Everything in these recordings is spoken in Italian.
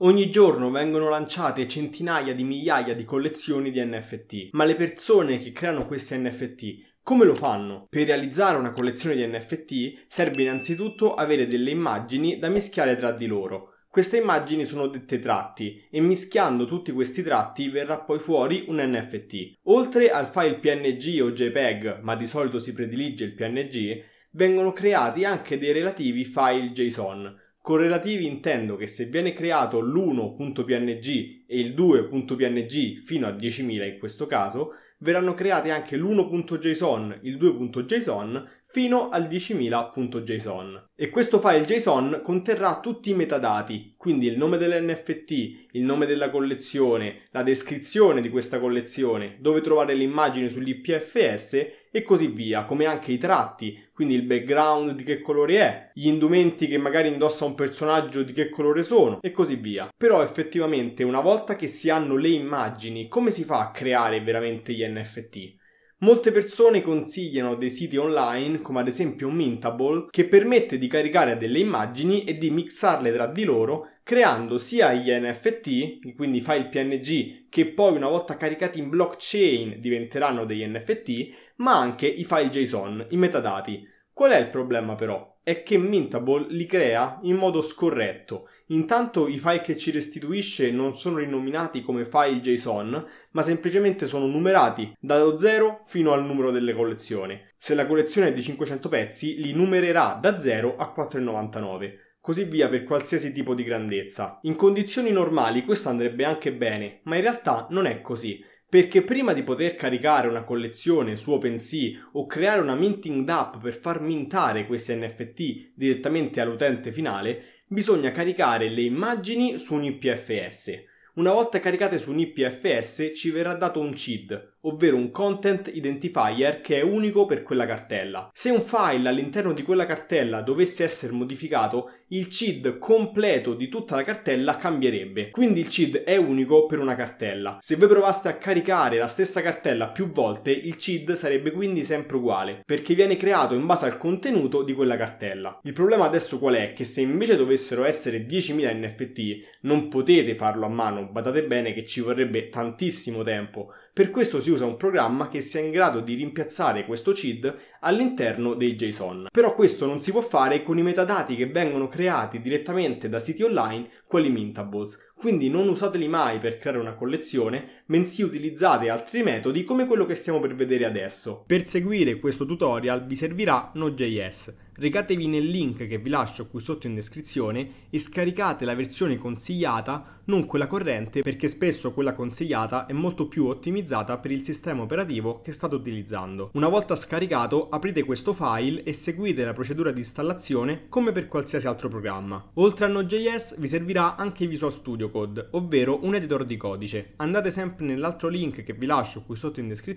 Ogni giorno vengono lanciate centinaia di migliaia di collezioni di NFT, ma le persone che creano questi NFT come lo fanno? Per realizzare una collezione di NFT serve innanzitutto avere delle immagini da mischiare tra di loro. Queste immagini sono dette tratti e mischiando tutti questi tratti verrà poi fuori un NFT. Oltre al file PNG o JPEG, ma di solito si predilige il PNG, vengono creati anche dei relativi file JSON Correlativi intendo che se viene creato l'1.png e il 2.png fino a 10.000 in questo caso, verranno create anche l'1.json, il 2.json fino al 10.000.json. E questo file JSON conterrà tutti i metadati, quindi il nome dell'NFT, il nome della collezione, la descrizione di questa collezione, dove trovare l'immagine sull'IPFS e così via, come anche i tratti, quindi il background di che colore è, gli indumenti che magari indossa un personaggio di che colore sono e così via. Però effettivamente una volta che si hanno le immagini, come si fa a creare veramente gli NFT? Molte persone consigliano dei siti online, come ad esempio Mintable, che permette di caricare delle immagini e di mixarle tra di loro, creando sia gli NFT, quindi file PNG, che poi una volta caricati in blockchain diventeranno degli NFT, ma anche i file JSON, i metadati. Qual è il problema però? È che Mintable li crea in modo scorretto. Intanto i file che ci restituisce non sono rinominati come file JSON, ma semplicemente sono numerati dallo 0 fino al numero delle collezioni. Se la collezione è di 500 pezzi, li numererà da 0 a 4,99 così via per qualsiasi tipo di grandezza. In condizioni normali questo andrebbe anche bene, ma in realtà non è così, perché prima di poter caricare una collezione su OpenSea o creare una minting d'app per far mintare questi NFT direttamente all'utente finale, bisogna caricare le immagini su un IPFS. Una volta caricate su un IPFS ci verrà dato un CID, ovvero un content identifier che è unico per quella cartella. Se un file all'interno di quella cartella dovesse essere modificato, il CID completo di tutta la cartella cambierebbe. Quindi il CID è unico per una cartella. Se voi provaste a caricare la stessa cartella più volte, il CID sarebbe quindi sempre uguale, perché viene creato in base al contenuto di quella cartella. Il problema adesso qual è? Che se invece dovessero essere 10.000 NFT, non potete farlo a mano, badate bene che ci vorrebbe tantissimo tempo per questo si usa un programma che sia in grado di rimpiazzare questo CID all'interno dei JSON. Però questo non si può fare con i metadati che vengono creati direttamente da siti online, quali Mintables. Quindi non usateli mai per creare una collezione, bensì utilizzate altri metodi come quello che stiamo per vedere adesso. Per seguire questo tutorial vi servirà Node.js recatevi nel link che vi lascio qui sotto in descrizione e scaricate la versione consigliata, non quella corrente, perché spesso quella consigliata è molto più ottimizzata per il sistema operativo che state utilizzando. Una volta scaricato, aprite questo file e seguite la procedura di installazione come per qualsiasi altro programma. Oltre a Node.js vi servirà anche Visual Studio Code, ovvero un editor di codice. Andate sempre nell'altro link che vi lascio qui sotto in descrizione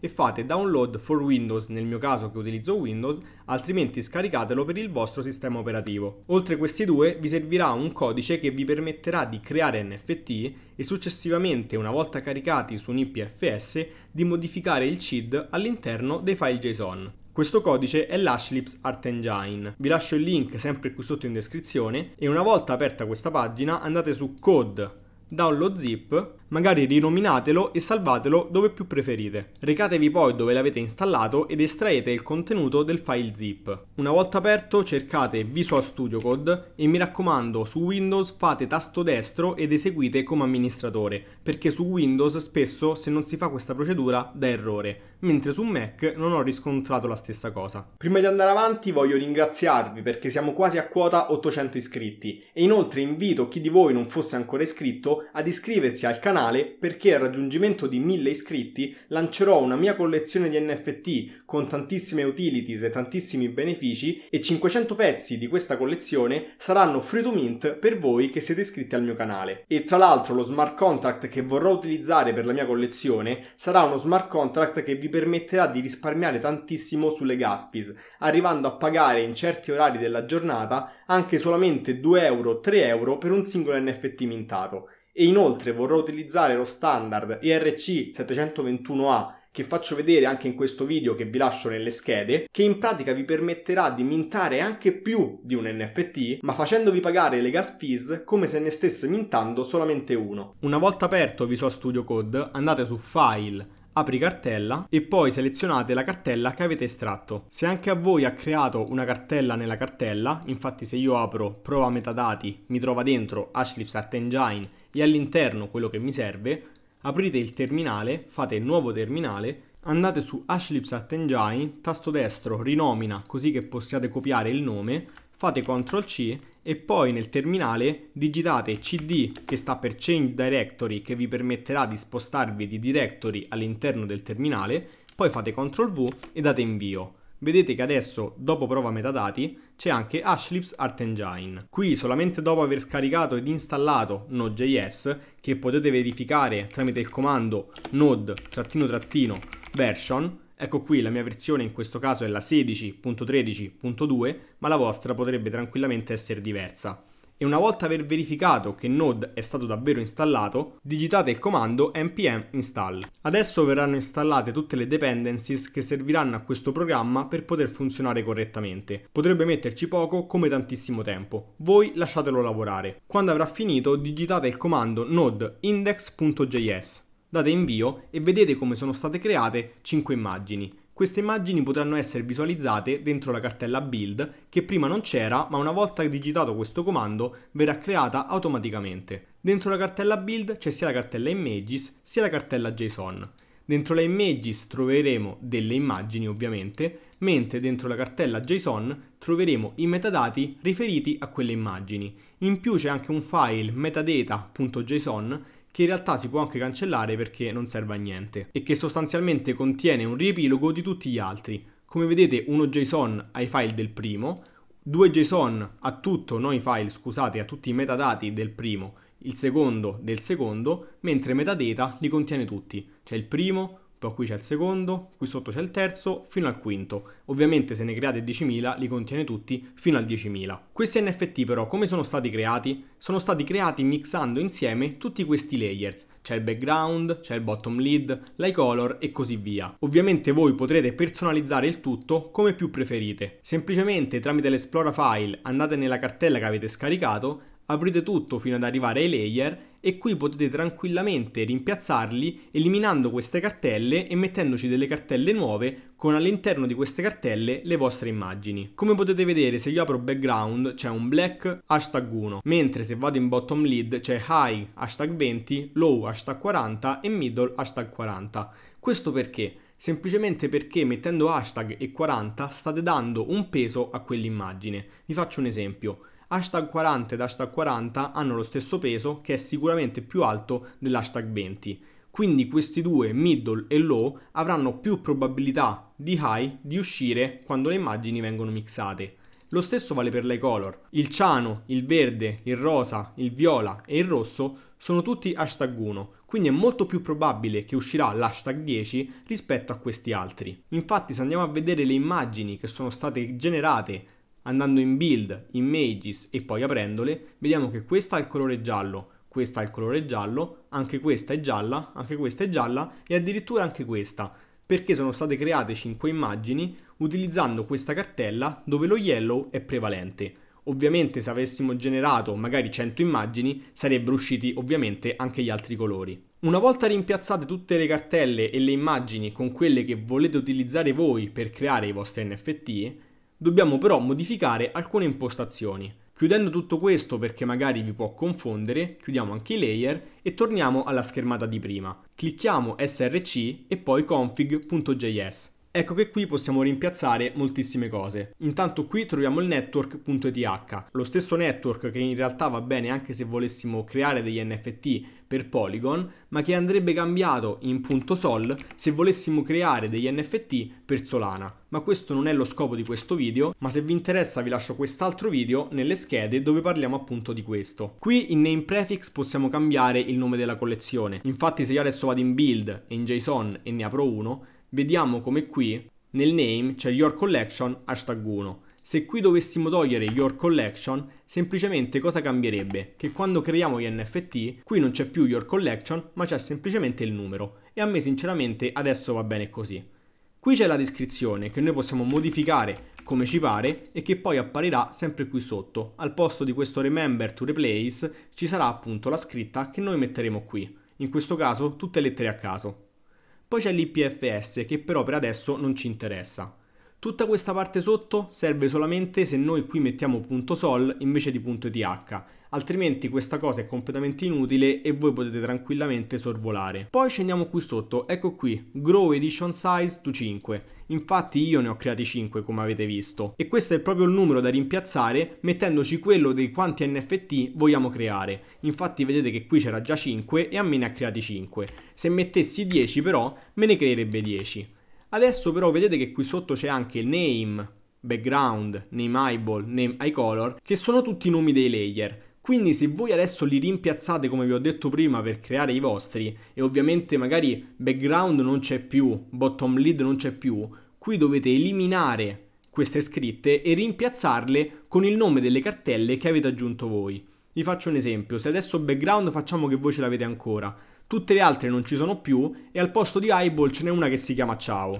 e fate download for Windows, nel mio caso che utilizzo Windows, altrimenti scaricatelo per il vostro sistema operativo. Oltre questi due vi servirà un codice che vi permetterà di creare NFT e successivamente, una volta caricati su un IPFS, di modificare il CID all'interno dei file JSON. Questo codice è l'Ashlips Art Engine. Vi lascio il link sempre qui sotto in descrizione e una volta aperta questa pagina andate su code download zip, magari rinominatelo e salvatelo dove più preferite. Recatevi poi dove l'avete installato ed estraete il contenuto del file zip. Una volta aperto cercate Visual Studio Code e mi raccomando su Windows fate tasto destro ed eseguite come amministratore, perché su Windows spesso se non si fa questa procedura dà errore mentre su Mac non ho riscontrato la stessa cosa. Prima di andare avanti voglio ringraziarvi perché siamo quasi a quota 800 iscritti e inoltre invito chi di voi non fosse ancora iscritto ad iscriversi al canale perché al raggiungimento di 1000 iscritti lancerò una mia collezione di NFT con tantissime utilities e tantissimi benefici e 500 pezzi di questa collezione saranno free to mint per voi che siete iscritti al mio canale. E tra l'altro lo smart contract che vorrò utilizzare per la mia collezione sarà uno smart contract che vi vi permetterà di risparmiare tantissimo sulle gas fees, arrivando a pagare in certi orari della giornata anche solamente 2 euro, 3 euro per un singolo NFT mintato. E inoltre vorrò utilizzare lo standard ERC 721A che faccio vedere anche in questo video che vi lascio nelle schede, che in pratica vi permetterà di mintare anche più di un NFT, ma facendovi pagare le gas fees come se ne stesse mintando solamente uno. Una volta aperto Visual Studio Code, andate su File, apri cartella e poi selezionate la cartella che avete estratto. Se anche a voi ha creato una cartella nella cartella, infatti se io apro prova metadati, mi trova dentro Ashlips Art Engine e all'interno quello che mi serve, aprite il terminale, fate nuovo terminale, andate su Ashlips Art Engine, tasto destro rinomina così che possiate copiare il nome fate CTRL C e poi nel terminale digitate cd che sta per change directory che vi permetterà di spostarvi di directory all'interno del terminale, poi fate CTRL V e date invio. Vedete che adesso, dopo prova metadati, c'è anche Ashlips Art Engine. Qui, solamente dopo aver scaricato ed installato Node.js, che potete verificare tramite il comando node-version, Ecco qui la mia versione in questo caso è la 16.13.2, ma la vostra potrebbe tranquillamente essere diversa. E una volta aver verificato che Node è stato davvero installato, digitate il comando npm install. Adesso verranno installate tutte le dependencies che serviranno a questo programma per poter funzionare correttamente. Potrebbe metterci poco come tantissimo tempo. Voi lasciatelo lavorare. Quando avrà finito digitate il comando node index.js Date invio e vedete come sono state create 5 immagini. Queste immagini potranno essere visualizzate dentro la cartella build che prima non c'era ma una volta digitato questo comando verrà creata automaticamente. Dentro la cartella build c'è sia la cartella images sia la cartella JSON. Dentro le images troveremo delle immagini ovviamente, mentre dentro la cartella JSON troveremo i metadati riferiti a quelle immagini. In più c'è anche un file metadata.json che in realtà si può anche cancellare perché non serve a niente e che sostanzialmente contiene un riepilogo di tutti gli altri. Come vedete uno JSON ai file del primo, due JSON a tutto, no file scusate, a tutti i metadati del primo, il secondo del secondo, mentre metadata li contiene tutti, cioè il primo, poi qui c'è il secondo, qui sotto c'è il terzo, fino al quinto. Ovviamente se ne create 10.000 li contiene tutti fino al 10.000. Questi NFT però come sono stati creati? Sono stati creati mixando insieme tutti questi layers. C'è il background, c'è il bottom lead, l'eye color e così via. Ovviamente voi potrete personalizzare il tutto come più preferite. Semplicemente tramite l'esplora file andate nella cartella che avete scaricato aprite tutto fino ad arrivare ai layer e qui potete tranquillamente rimpiazzarli eliminando queste cartelle e mettendoci delle cartelle nuove con all'interno di queste cartelle le vostre immagini. Come potete vedere se io apro background c'è un black hashtag 1, mentre se vado in bottom lead c'è high hashtag 20, low hashtag 40 e middle hashtag 40. Questo perché? semplicemente perché mettendo hashtag e 40 state dando un peso a quell'immagine. Vi faccio un esempio hashtag 40 ed hashtag 40 hanno lo stesso peso che è sicuramente più alto dell'hashtag 20. Quindi questi due, middle e low, avranno più probabilità di high di uscire quando le immagini vengono mixate. Lo stesso vale per le color. Il ciano, il verde, il rosa, il viola e il rosso sono tutti hashtag 1, quindi è molto più probabile che uscirà l'hashtag 10 rispetto a questi altri. Infatti se andiamo a vedere le immagini che sono state generate Andando in build, images e poi aprendole, vediamo che questa ha il colore giallo, questa ha il colore giallo, anche questa è gialla, anche questa è gialla e addirittura anche questa, perché sono state create 5 immagini utilizzando questa cartella dove lo yellow è prevalente. Ovviamente se avessimo generato magari 100 immagini sarebbero usciti ovviamente anche gli altri colori. Una volta rimpiazzate tutte le cartelle e le immagini con quelle che volete utilizzare voi per creare i vostri NFT, Dobbiamo però modificare alcune impostazioni. Chiudendo tutto questo perché magari vi può confondere, chiudiamo anche i layer e torniamo alla schermata di prima. Clicchiamo src e poi config.js. Ecco che qui possiamo rimpiazzare moltissime cose. Intanto qui troviamo il network.eth, lo stesso network che in realtà va bene anche se volessimo creare degli NFT per Polygon, ma che andrebbe cambiato in punto .sol se volessimo creare degli NFT per Solana. Ma questo non è lo scopo di questo video, ma se vi interessa vi lascio quest'altro video nelle schede dove parliamo appunto di questo. Qui in name prefix possiamo cambiare il nome della collezione. Infatti se io adesso vado in build e in JSON e ne apro uno, vediamo come qui nel name c'è your collection hashtag 1. Se qui dovessimo togliere your collection, semplicemente cosa cambierebbe? Che quando creiamo gli NFT, qui non c'è più your collection, ma c'è semplicemente il numero. E a me sinceramente adesso va bene così. Qui c'è la descrizione che noi possiamo modificare come ci pare e che poi apparirà sempre qui sotto. Al posto di questo remember to replace ci sarà appunto la scritta che noi metteremo qui. In questo caso tutte lettere a caso. Poi c'è l'IPFS che però per adesso non ci interessa. Tutta questa parte sotto serve solamente se noi qui mettiamo punto .sol invece di punto .th, altrimenti questa cosa è completamente inutile e voi potete tranquillamente sorvolare. Poi scendiamo qui sotto, ecco qui, Grow Edition Size to 5 infatti io ne ho creati 5 come avete visto e questo è proprio il numero da rimpiazzare mettendoci quello dei quanti NFT vogliamo creare, infatti vedete che qui c'era già 5 e a me ne ha creati 5, se mettessi 10 però me ne creerebbe 10. Adesso però vedete che qui sotto c'è anche il name, background, name eyeball, name eye color, che sono tutti i nomi dei layer. Quindi se voi adesso li rimpiazzate come vi ho detto prima per creare i vostri e ovviamente magari background non c'è più, bottom lead non c'è più, qui dovete eliminare queste scritte e rimpiazzarle con il nome delle cartelle che avete aggiunto voi. Vi faccio un esempio, se adesso background facciamo che voi ce l'avete ancora, tutte le altre non ci sono più e al posto di eyeball ce n'è una che si chiama ciao.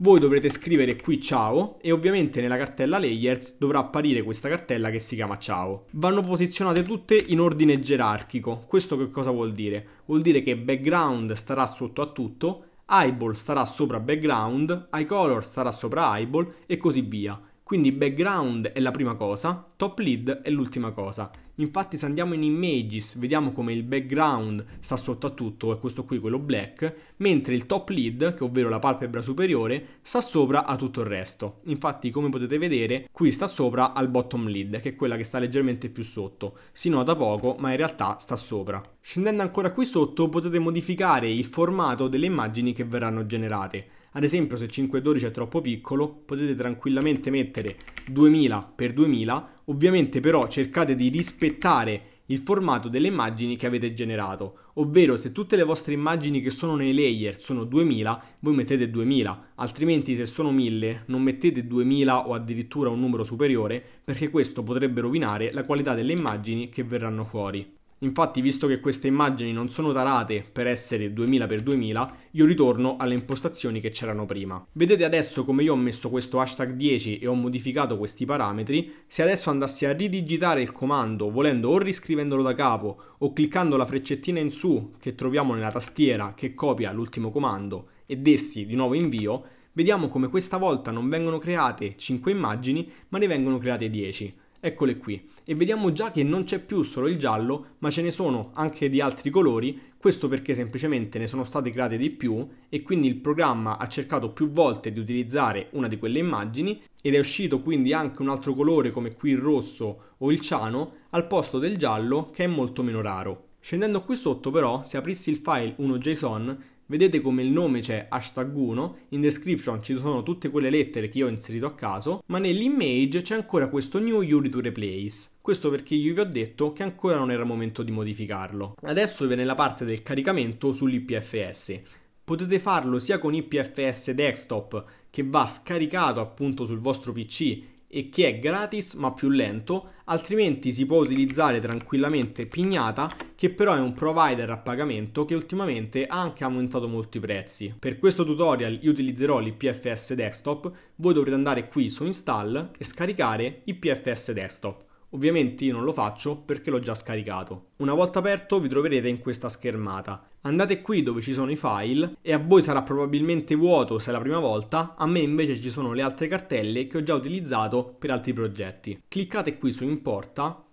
Voi dovrete scrivere qui ciao e ovviamente nella cartella layers dovrà apparire questa cartella che si chiama ciao. Vanno posizionate tutte in ordine gerarchico. Questo che cosa vuol dire? Vuol dire che background starà sotto a tutto, eyeball starà sopra background, iColor starà sopra eyeball e così via. Quindi background è la prima cosa, top lead è l'ultima cosa Infatti se andiamo in Images vediamo come il background sta sotto a tutto, è questo qui, quello black, mentre il top lead, che ovvero la palpebra superiore, sta sopra a tutto il resto. Infatti come potete vedere qui sta sopra al bottom lead, che è quella che sta leggermente più sotto. Si nota poco ma in realtà sta sopra. Scendendo ancora qui sotto potete modificare il formato delle immagini che verranno generate. Ad esempio se 512 è troppo piccolo potete tranquillamente mettere 2000 x 2000, ovviamente però cercate di rispettare il formato delle immagini che avete generato, ovvero se tutte le vostre immagini che sono nei layer sono 2000, voi mettete 2000, altrimenti se sono 1000 non mettete 2000 o addirittura un numero superiore perché questo potrebbe rovinare la qualità delle immagini che verranno fuori. Infatti, visto che queste immagini non sono tarate per essere 2000x2000, io ritorno alle impostazioni che c'erano prima. Vedete adesso come io ho messo questo hashtag 10 e ho modificato questi parametri? Se adesso andassi a ridigitare il comando, volendo o riscrivendolo da capo, o cliccando la freccettina in su che troviamo nella tastiera che copia l'ultimo comando, e dessi di nuovo invio, vediamo come questa volta non vengono create 5 immagini, ma ne vengono create 10. Eccole qui. E vediamo già che non c'è più solo il giallo, ma ce ne sono anche di altri colori, questo perché semplicemente ne sono state create di più e quindi il programma ha cercato più volte di utilizzare una di quelle immagini ed è uscito quindi anche un altro colore come qui il rosso o il ciano al posto del giallo che è molto meno raro. Scendendo qui sotto però, se aprissi il file 1.json, Vedete come il nome c'è cioè hashtag 1, in description ci sono tutte quelle lettere che io ho inserito a caso, ma nell'image c'è ancora questo new URI to replace. Questo perché io vi ho detto che ancora non era il momento di modificarlo. Adesso viene la parte del caricamento sull'IPFS. Potete farlo sia con IPFS desktop che va scaricato appunto sul vostro PC e che è gratis ma più lento, altrimenti si può utilizzare tranquillamente Pignata che però è un provider a pagamento che ultimamente ha anche aumentato molto i prezzi. Per questo tutorial io utilizzerò l'IPFS Desktop, voi dovrete andare qui su Install e scaricare IPFS Desktop. Ovviamente io non lo faccio perché l'ho già scaricato. Una volta aperto vi troverete in questa schermata. Andate qui dove ci sono i file e a voi sarà probabilmente vuoto se è la prima volta, a me invece ci sono le altre cartelle che ho già utilizzato per altri progetti. Cliccate qui su importa,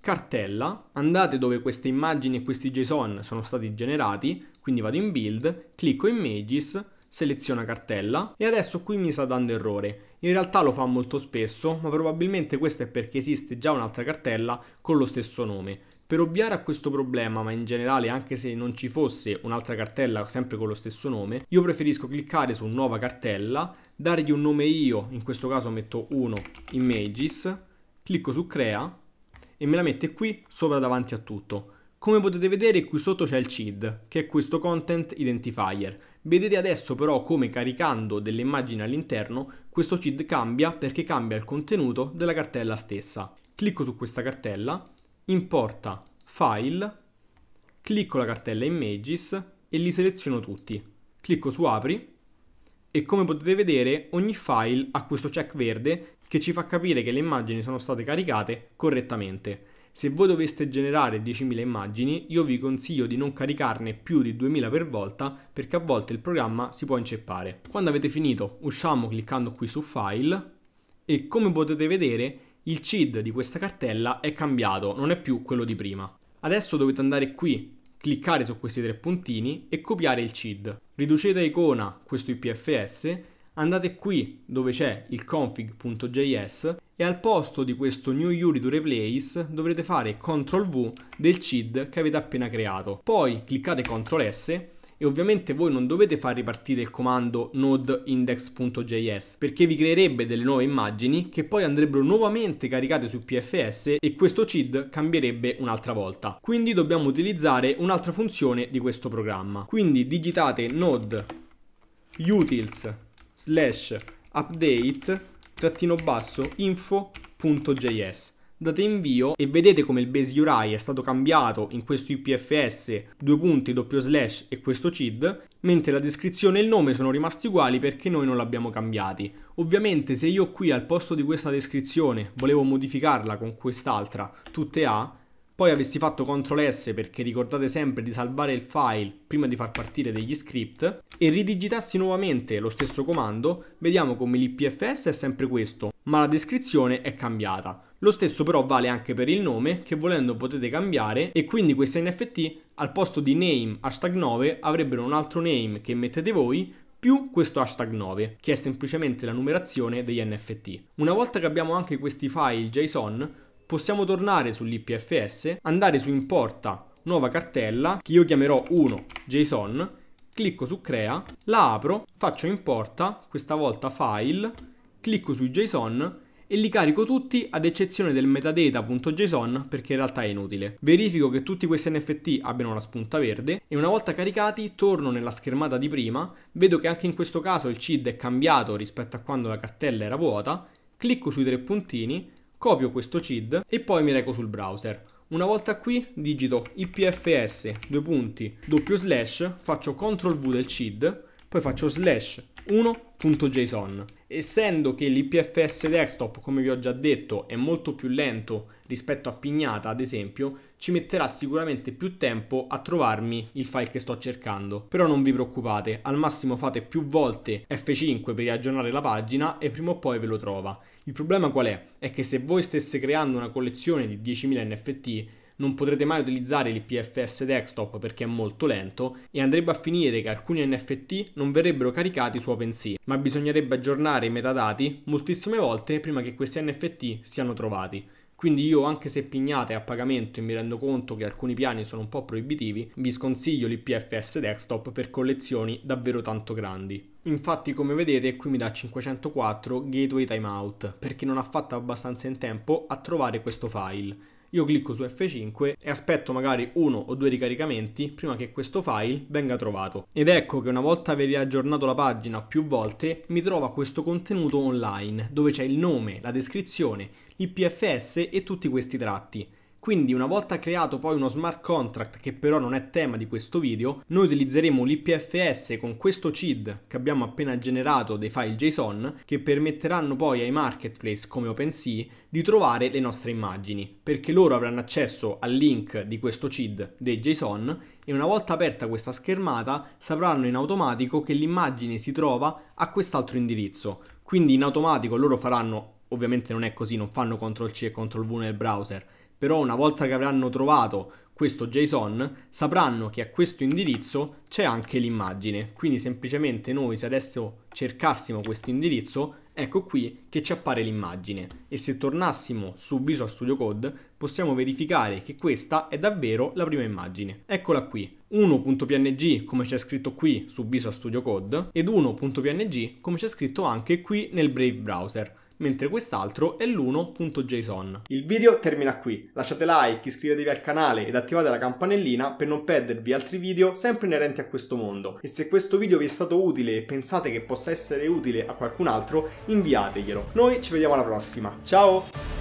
cartella, andate dove queste immagini e questi JSON sono stati generati, quindi vado in build, clicco images, seleziona cartella e adesso qui mi sta dando errore. In realtà lo fa molto spesso, ma probabilmente questo è perché esiste già un'altra cartella con lo stesso nome. Per ovviare a questo problema, ma in generale anche se non ci fosse un'altra cartella sempre con lo stesso nome, io preferisco cliccare su nuova cartella, dargli un nome io, in questo caso metto 1 images, clicco su crea e me la mette qui sopra davanti a tutto. Come potete vedere qui sotto c'è il CID, che è questo Content Identifier. Vedete adesso però come caricando delle immagini all'interno, questo CID cambia perché cambia il contenuto della cartella stessa. Clicco su questa cartella importa File, clicco la cartella Images e li seleziono tutti. Clicco su Apri e come potete vedere ogni file ha questo check verde che ci fa capire che le immagini sono state caricate correttamente. Se voi doveste generare 10.000 immagini, io vi consiglio di non caricarne più di 2.000 per volta perché a volte il programma si può inceppare. Quando avete finito, usciamo cliccando qui su File e come potete vedere il CID di questa cartella è cambiato, non è più quello di prima. Adesso dovete andare qui, cliccare su questi tre puntini e copiare il CID. Riducete a icona questo IPFS, andate qui dove c'è il config.js e al posto di questo new URI to replace dovrete fare CTRL V del CID che avete appena creato. Poi cliccate CTRL S e ovviamente voi non dovete far ripartire il comando node index.js perché vi creerebbe delle nuove immagini che poi andrebbero nuovamente caricate su PFS e questo CID cambierebbe un'altra volta. Quindi dobbiamo utilizzare un'altra funzione di questo programma. Quindi digitate node utils slash update trattino basso info.js date invio e vedete come il base URI è stato cambiato in questo IPFS, due punti, doppio slash e questo CID, mentre la descrizione e il nome sono rimasti uguali perché noi non l'abbiamo cambiati. Ovviamente se io qui al posto di questa descrizione volevo modificarla con quest'altra, tutte A, poi avessi fatto CTRL S perché ricordate sempre di salvare il file prima di far partire degli script e ridigitassi nuovamente lo stesso comando, vediamo come l'IPFS è sempre questo, ma la descrizione è cambiata. Lo stesso però vale anche per il nome che volendo potete cambiare e quindi questi NFT al posto di name hashtag 9 avrebbero un altro name che mettete voi più questo hashtag 9, che è semplicemente la numerazione degli NFT. Una volta che abbiamo anche questi file JSON, possiamo tornare sull'IPFS, andare su importa nuova cartella, che io chiamerò 1 JSON, clicco su crea, la apro, faccio importa, questa volta file, clicco su JSON e li carico tutti ad eccezione del metadata.json perché in realtà è inutile. Verifico che tutti questi NFT abbiano la spunta verde e una volta caricati torno nella schermata di prima, vedo che anche in questo caso il CID è cambiato rispetto a quando la cartella era vuota, clicco sui tre puntini, copio questo CID e poi mi reco sul browser. Una volta qui digito ipfs due punti doppio slash, faccio CTRL V del CID poi faccio slash 1.json. Essendo che l'IPFS desktop, come vi ho già detto, è molto più lento rispetto a Pignata, ad esempio, ci metterà sicuramente più tempo a trovarmi il file che sto cercando. Però non vi preoccupate, al massimo fate più volte F5 per riaggiornare la pagina e prima o poi ve lo trova. Il problema qual è? È che se voi stesse creando una collezione di 10.000 NFT, non potrete mai utilizzare l'IPFS desktop perché è molto lento e andrebbe a finire che alcuni NFT non verrebbero caricati su OpenSea, ma bisognerebbe aggiornare i metadati moltissime volte prima che questi NFT siano trovati. Quindi io anche se pignate a pagamento e mi rendo conto che alcuni piani sono un po' proibitivi, vi sconsiglio l'IPFS desktop per collezioni davvero tanto grandi. Infatti come vedete qui mi dà 504 gateway timeout perché non ha fatto abbastanza in tempo a trovare questo file io clicco su F5 e aspetto magari uno o due ricaricamenti prima che questo file venga trovato. Ed ecco che una volta aver riaggiornato la pagina più volte mi trova questo contenuto online dove c'è il nome, la descrizione, l'IPFS e tutti questi tratti. Quindi una volta creato poi uno smart contract, che però non è tema di questo video, noi utilizzeremo l'IPFS con questo CID che abbiamo appena generato dei file JSON che permetteranno poi ai marketplace come OpenSea di trovare le nostre immagini, perché loro avranno accesso al link di questo CID dei JSON e una volta aperta questa schermata sapranno in automatico che l'immagine si trova a quest'altro indirizzo. Quindi in automatico loro faranno, ovviamente non è così, non fanno CTRL C e CTRL V nel browser, però una volta che avranno trovato questo JSON, sapranno che a questo indirizzo c'è anche l'immagine. Quindi semplicemente noi se adesso cercassimo questo indirizzo, ecco qui che ci appare l'immagine. E se tornassimo su Visual Studio Code, possiamo verificare che questa è davvero la prima immagine. Eccola qui, 1.png come c'è scritto qui su Visual Studio Code ed 1.png come c'è scritto anche qui nel Brave Browser mentre quest'altro è l'1.json. Il video termina qui, lasciate like, iscrivetevi al canale ed attivate la campanellina per non perdervi altri video sempre inerenti a questo mondo. E se questo video vi è stato utile e pensate che possa essere utile a qualcun altro, inviateglielo. Noi ci vediamo alla prossima, ciao!